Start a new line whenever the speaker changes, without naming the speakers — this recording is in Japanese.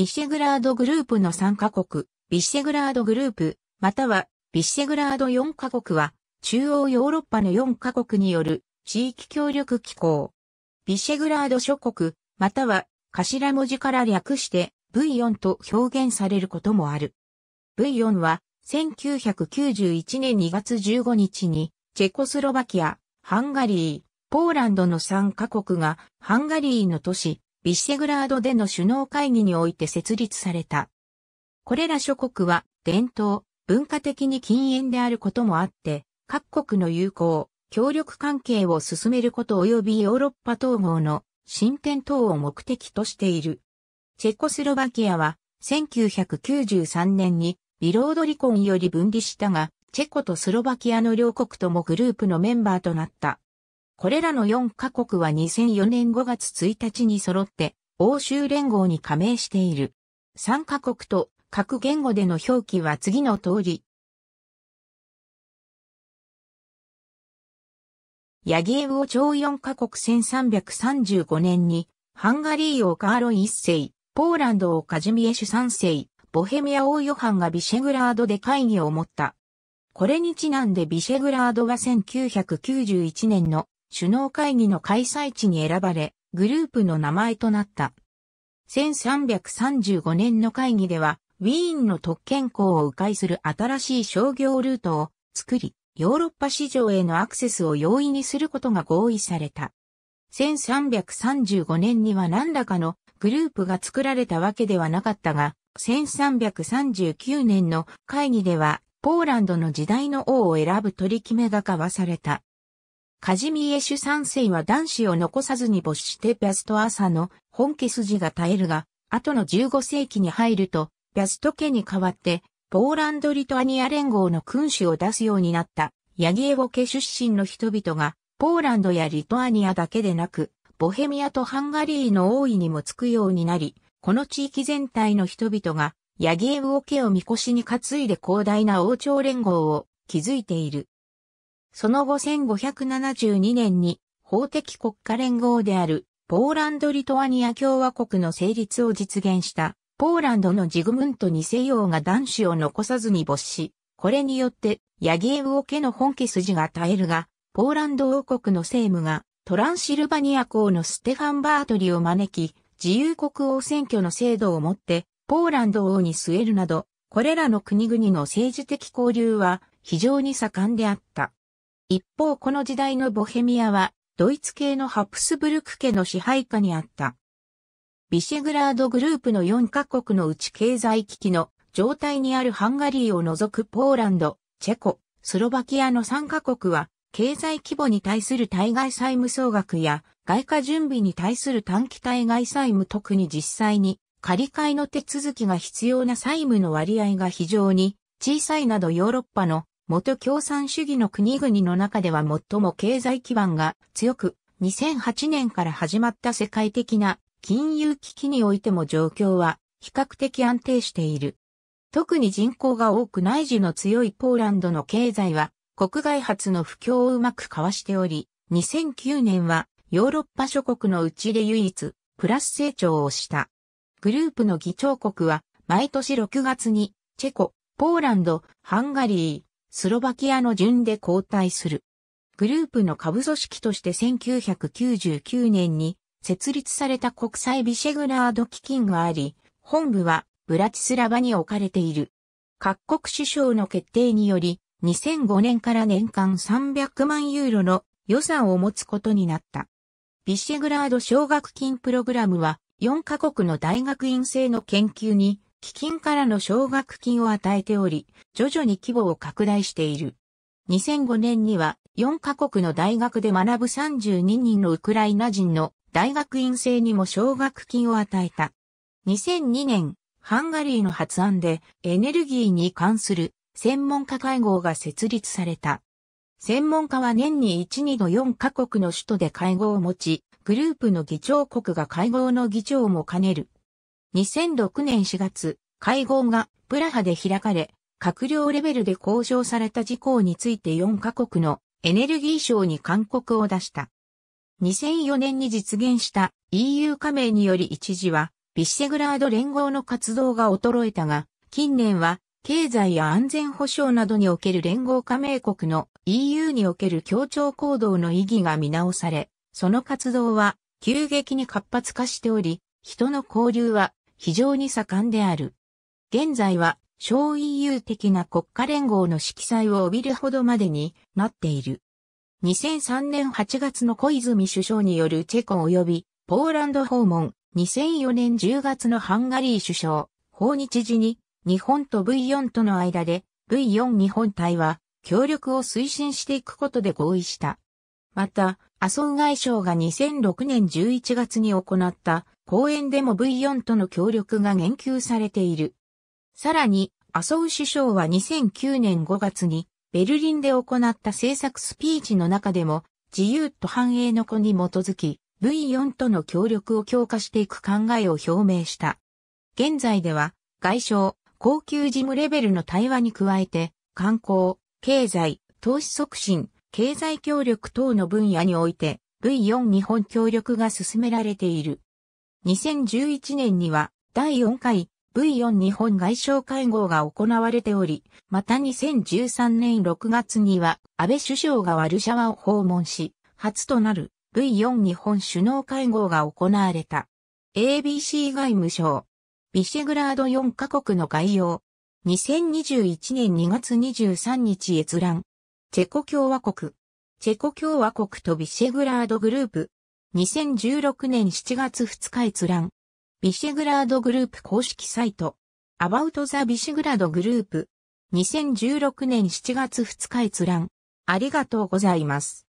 ビシェグラードグループの3カ国、ビシェグラードグループ、またはビシェグラード4カ国は、中央ヨーロッパの4カ国による地域協力機構。ビシェグラード諸国、または頭文字から略して V4 と表現されることもある。V4 は1991年2月15日にチェコスロバキア、ハンガリー、ポーランドの3カ国がハンガリーの都市ビシェグラードでの首脳会議において設立された。これら諸国は伝統、文化的に禁煙であることもあって、各国の友好、協力関係を進めること及びヨーロッパ統合の進展等を目的としている。チェコスロバキアは1993年にビロード離婚より分離したが、チェコとスロバキアの両国ともグループのメンバーとなった。これらの4カ国は2004年5月1日に揃って欧州連合に加盟している。3カ国と各言語での表記は次の通り。ヤギエウオ朝4カ国1335年にハンガリー王カーロ1世、ポーランド王カジミエシュ3世、ボヘミア王ヨハンがビシェグラードで会議を持った。これにちなんでビシェグラードは1991年の首脳会議の開催地に選ばれ、グループの名前となった。1335年の会議では、ウィーンの特権校を迂回する新しい商業ルートを作り、ヨーロッパ市場へのアクセスを容易にすることが合意された。1335年には何らかのグループが作られたわけではなかったが、1339年の会議では、ポーランドの時代の王を選ぶ取り決めが交わされた。カジミエシュ三世は男子を残さずに没してピャスト朝の本家筋が絶えるが、後の15世紀に入ると、ピャスト家に代わって、ポーランド・リトアニア連合の君主を出すようになった、ヤギエウ家出身の人々が、ポーランドやリトアニアだけでなく、ボヘミアとハンガリーの王位にもつくようになり、この地域全体の人々が、ヤギエウオ家を見越しに担いで広大な王朝連合を築いている。その後1572年に法的国家連合であるポーランド・リトアニア共和国の成立を実現したポーランドのジグムント2世王が男子を残さずに没し、これによってヤギエウオ家の本家筋が絶えるが、ポーランド王国の政務がトランシルバニア公のステファン・バートリを招き、自由国王選挙の制度をもってポーランド王に据えるなど、これらの国々の政治的交流は非常に盛んであった。一方この時代のボヘミアは、ドイツ系のハプスブルク家の支配下にあった。ビシェグラードグループの4カ国のうち経済危機の状態にあるハンガリーを除くポーランド、チェコ、スロバキアの3カ国は、経済規模に対する対外債務総額や外貨準備に対する短期対外債務特に実際に借り換えの手続きが必要な債務の割合が非常に小さいなどヨーロッパの元共産主義の国々の中では最も経済基盤が強く、2008年から始まった世界的な金融危機においても状況は比較的安定している。特に人口が多く内需の強いポーランドの経済は国外発の不況をうまくかわしており、2009年はヨーロッパ諸国のうちで唯一プラス成長をした。グループの議長国は毎年6月にチェコ、ポーランド、ハンガリー、スロバキアの順で交代する。グループの下部組織として1999年に設立された国際ビシェグラード基金があり、本部はブラチスラバに置かれている。各国首相の決定により、2005年から年間300万ユーロの予算を持つことになった。ビシェグラード奨学金プログラムは4カ国の大学院生の研究に基金からの奨学金を与えており、徐々に規模を拡大している。2005年には4カ国の大学で学ぶ32人のウクライナ人の大学院生にも奨学金を与えた。2002年、ハンガリーの発案でエネルギーに関する専門家会合が設立された。専門家は年に1、2の4カ国の首都で会合を持ち、グループの議長国が会合の議長も兼ねる2006年4月、会合がプラハで開かれ、閣僚レベルで交渉された事項について4カ国のエネルギー省に勧告を出した。2004年に実現した EU 加盟により一時はビシェグラード連合の活動が衰えたが、近年は経済や安全保障などにおける連合加盟国の EU における協調行動の意義が見直され、その活動は急激に活発化しており、人の交流は非常に盛んである。現在は、小 EU 的な国家連合の色彩を帯びるほどまでになっている。2003年8月の小泉首相によるチェコ及びポーランド訪問、2004年10月のハンガリー首相、訪日時に日本と V4 との間で V4 日本隊は協力を推進していくことで合意した。また、麻生外相が2006年11月に行った公演でも V4 との協力が言及されている。さらに、麻生首相は2009年5月に、ベルリンで行った政策スピーチの中でも、自由と繁栄の子に基づき、V4 との協力を強化していく考えを表明した。現在では、外相、高級事務レベルの対話に加えて、観光、経済、投資促進、経済協力等の分野において、V4 日本協力が進められている。2011年には第4回 V4 日本外相会合が行われており、また2013年6月には安倍首相がワルシャワを訪問し、初となる V4 日本首脳会合が行われた。ABC 外務省。ビシェグラード4カ国の概要。2021年2月23日閲覧。チェコ共和国。チェコ共和国とビシェグラードグループ。2016年7月2日閲覧。ビシェグラードグループ公式サイト。アバウトザ・ビシェグラードグループ。2016年7月2日閲覧。ありがとうございます。